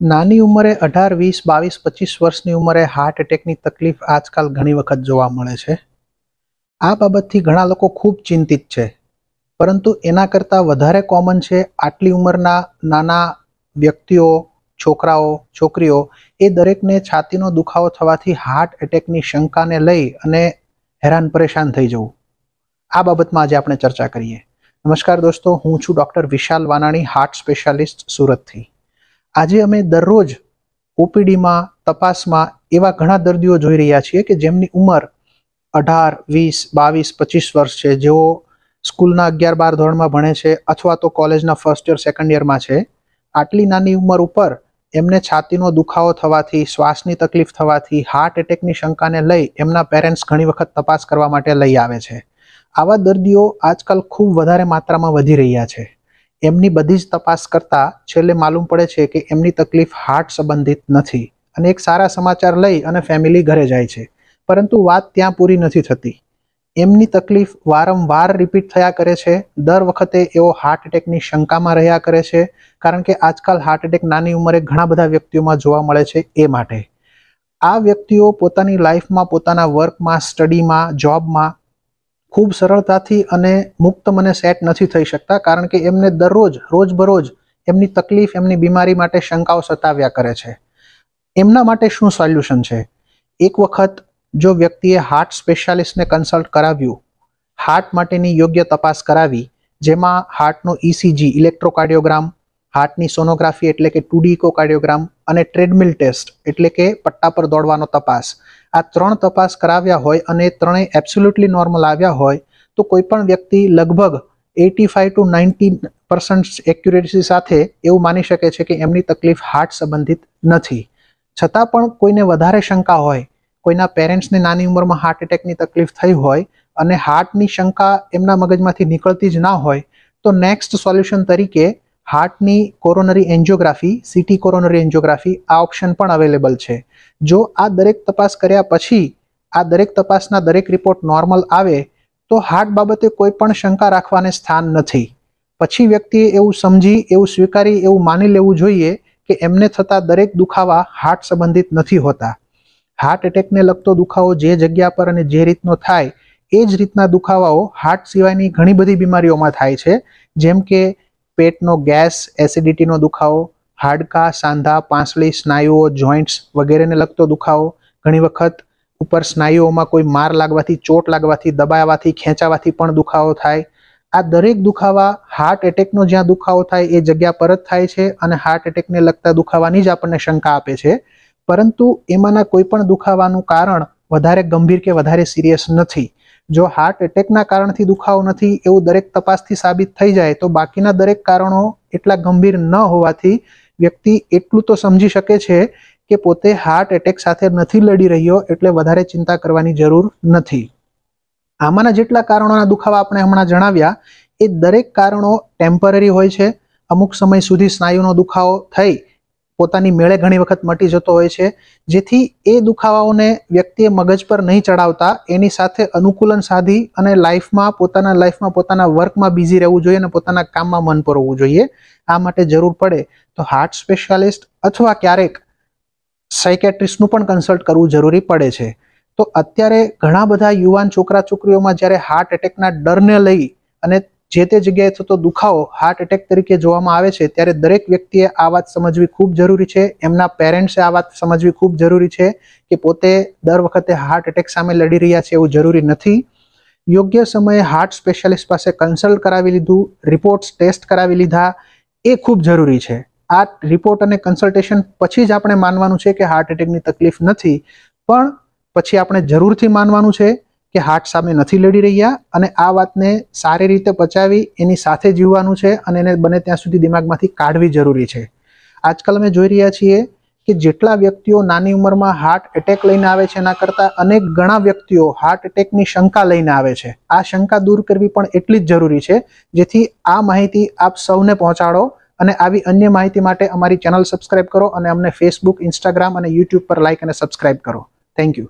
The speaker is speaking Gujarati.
નાની ઉંમરે અઢાર વીસ બાવીસ પચીસ વર્ષની ઉંમરે હાર્ટ એટેકની તકલીફ આજકાલ ઘણી વખત જોવા મળે છે આ બાબતથી ઘણા લોકો ખૂબ ચિંતિત છે પરંતુ એના કરતાં વધારે કોમન છે આટલી ઉંમરના નાના વ્યક્તિઓ છોકરાઓ છોકરીઓ એ દરેકને છાતીનો દુખાવો થવાથી હાર્ટ એટેકની શંકાને લઈ અને હેરાન પરેશાન થઈ જવું આ બાબતમાં આજે આપણે ચર્ચા કરીએ નમસ્કાર દોસ્તો હું છું doctor Vishal Vanani heart specialist સુરતથી આજે અમે દરરોજ ઓપીડીમાં તપાસમાં એવા ઘણા દર્દીઓ જોઈ રહ્યા છીએ કે જેમની ઉંમર અઢાર વીસ બાવીસ પચીસ વર્ષ છે જેઓ સ્કૂલના અગિયાર બાર ધોરણમાં ભણે છે અથવા તો કોલેજના ફર્સ્ટ યર સેકન્ડ યરમાં છે આટલી નાની ઉંમર ઉપર એમને છાતીનો દુખાવો થવાથી શ્વાસની તકલીફ થવાથી હાર્ટ એટેકની શંકાને લઈ એમના પેરેન્ટ્સ ઘણી વખત તપાસ કરવા માટે લઈ આવે છે આવા દર્દીઓ આજકાલ ખૂબ વધારે માત્રામાં વધી રહ્યા છે એમની બધી જ તપાસ કરતાં છેલ્લે માલુમ પડે છે કે એમની તકલીફ હાર્ટ સંબંધિત નથી અને એક સારા સમાચાર લઈ અને ફેમિલી ઘરે જાય છે પરંતુ વાત ત્યાં પૂરી નથી થતી એમની તકલીફ વારંવાર રિપીટ થયા કરે છે દર વખતે એઓ હાર્ટ એટેકની શંકામાં રહ્યા કરે છે કારણ કે આજકાલ હાર્ટ એટેક નાની ઉંમરે ઘણા બધા વ્યક્તિઓમાં જોવા મળે છે એ માટે આ વ્યક્તિઓ પોતાની લાઈફમાં પોતાના વર્કમાં સ્ટડીમાં જોબમાં ખૂબ સરળતાથી અને મુક્ત મને સેટ નથી થઈ શકતા કારણ કે એમને દરરોજ રોજબરોજ એમની તકલીફ એમની બીમારી માટે શંકાઓ સતાવ્યા કરે છે એમના માટે શું સોલ્યુશન છે એક વખત જો વ્યક્તિએ હાર્ટ સ્પેશિયાલિસ્ટને કન્સલ્ટ કરાવ્યું હાર્ટ માટેની યોગ્ય તપાસ કરાવી જેમાં હાર્ટનો ઇસીજી ઇલેક્ટ્રોકાર્ડિયોગ્રામ હાર્ટની સોનોગ્રાફી એટલે કે ટુડીકો કાર્ડિયોગ્રામ અને ટ્રેડમિલ ટેસ્ટ એટલે કે પટ્ટા પર દોડવાનો તપાસ આ ત્રણ તપાસ કરાવ્યા હોય અને ત્રણેય એબ્સોલ્યુટલી નોર્મલ આવ્યા હોય તો કોઈ પણ વ્યક્તિ લગભગ eighty five to ninety percent accuracy સાથે એવું માની શકે છે કે એમની તકલીફ હાર્ટ સંબંધિત નથી છતાં પણ કોઈને વધારે શંકા હોય કોઈના પેરેન્ટ્સને નાની ઉંમરમાં હાર્ટ એટેકની તકલીફ થઈ હોય અને હાર્ટની શંકા એમના મગજમાંથી નીકળતી જ ના હોય તો નેક્સ્ટ સોલ્યુશન તરીકે હાર્ટની coronary angiography CT coronary angiography આ ઓપ્શન પણ અવેલેબલ છે જો આ દરેક તપાસ કર્યા પછી આ દરેક તપાસના દરેક રિપોર્ટ નોર્મલ આવે તો હાર્ટ બાબતે કોઈ પણ શંકા રાખવાને સ્થાન નથી પછી વ્યક્તિએ એવું સમજી એવું સ્વીકારી એવું માની લેવું જોઈએ કે એમને થતા દરેક દુખાવા હાર્ટ સંબંધિત નથી હોતા હાર્ટ એટેકને લગતો દુખાવો જે જગ્યા પર અને જે રીતનો થાય એ જ રીતના દુખાવાઓ હાર્ટ સિવાયની ઘણી બધી બીમારીઓમાં થાય છે જેમ કે પેટનો ગેસ એસિડિટીનો દુખાવો હાડકા સાંધા પાંસળી સ્નાયુઓ જોઈન્ટ્સ વગેરેને લગતો દુખાવો ઘણી વખત ઉપર સ્નાયુઓમાં કોઈ માર લાગવાથી ચોટ લાગવાથી દબાવવાથી ખેંચાવાથી પણ દુખાવો થાય આ દરેક દુખાવા હાર્ટ એટેકનો જ્યાં દુખાવો થાય એ જગ્યા પર જ થાય છે અને હાર્ટ એટેકને લગતા દુખાવાની જ આપણને શંકા આપે છે પરંતુ એમાંના કોઈ પણ દુખાવાનું કારણ વધારે ગંભીર કે વધારે સિરિયસ નથી જો હાર્ટ એટેકના કારણથી દુખાવો નથી એવું દરેક તપાસથી સાબિત થઈ જાય તો બાકીના દરેક કારણો એટલા ગંભીર ન હોવાથી વ્યક્તિ એટલું તો સમજી શકે છે કે પોતે હાર્ટ એટેક સાથે નથી લડી રહ્યો એટલે વધારે ચિંતા કરવાની જરૂર નથી આમાંના જેટલા કારણોના દુખાવા આપણે હમણાં જણાવ્યા એ દરેક કારણો ટેમ્પરરી હોય છે અમુક સમય સુધી સ્નાયુનો દુખાવો થઈ પોતાની મેળે ઘણી વખત મટી જતો હોય છે જેથી એ દુખાવાઓને વ્યક્તિએ મગજ પર નહીં ચડાવતા એની સાથે અનુકૂલન સાધી અને લાઈફમાં પોતાના લાઈફમાં પોતાના વર્કમાં બિઝી રહેવું જોઈએ અને પોતાના કામમાં મન પરોવવું જોઈએ આ માટે જરૂર પડે તો હાર્ટ સ્પેશિયાલિસ્ટ અથવા ક્યારેક સાયકેટ્રિસ્ટનું પણ કન્સલ્ટ કરવું જરૂરી પડે છે તો અત્યારે ઘણા બધા યુવાન છોકરા છોકરીઓમાં જ્યારે હાર્ટ એટેકના ડરને લઈ અને જે તે જગ્યાએ થતો દુખાવો હાર્ટ એટેક તરીકે જોવામાં આવે છે ત્યારે દરેક વ્યક્તિએ આ વાત સમજવી ખૂબ જરૂરી છે એમના પેરેન્ટ્સે આ વાત સમજવી ખૂબ જરૂરી છે કે પોતે દર વખતે હાર્ટ એટેક સામે લડી રહ્યા છે એવું જરૂરી નથી યોગ્ય સમયે હાર્ટ સ્પેશિયાલિસ્ટ પાસે કન્સલ્ટ કરાવી લીધું રિપોર્ટ્સ ટેસ્ટ કરાવી લીધા એ ખૂબ જરૂરી છે આ રિપોર્ટ અને કન્સલ્ટેશન પછી જ આપણે માનવાનું છે કે હાર્ટ એટેકની તકલીફ નથી પણ પછી આપણે જરૂરથી માનવાનું છે કે હાર્ટ સામે નથી લડી રહ્યા અને આ વાતને સારી રીતે પચાવી એની સાથે જીવવાનું છે અને એને બને ત્યાં સુધી દિમાગમાંથી કાઢવી જરૂરી છે આજકાલ અમે જોઈ રહ્યા છીએ કે જેટલા વ્યક્તિઓ નાની ઉંમરમાં હાર્ટ એટેક લઈને આવે છે એના કરતાં અનેક ઘણા વ્યક્તિઓ હાર્ટ એટેકની શંકા લઈને આવે છે આ શંકા દૂર કરવી પણ એટલી જ જરૂરી છે જેથી આ માહિતી આપ સૌને પહોંચાડો અને આવી અન્ય માહિતી માટે અમારી ચેનલ સબસ્ક્રાઇબ કરો અને અમને ફેસબુક ઇન્સ્ટાગ્રામ અને યુટ્યુબ પર લાઇક અને સબસ્ક્રાઇબ કરો થેન્ક યુ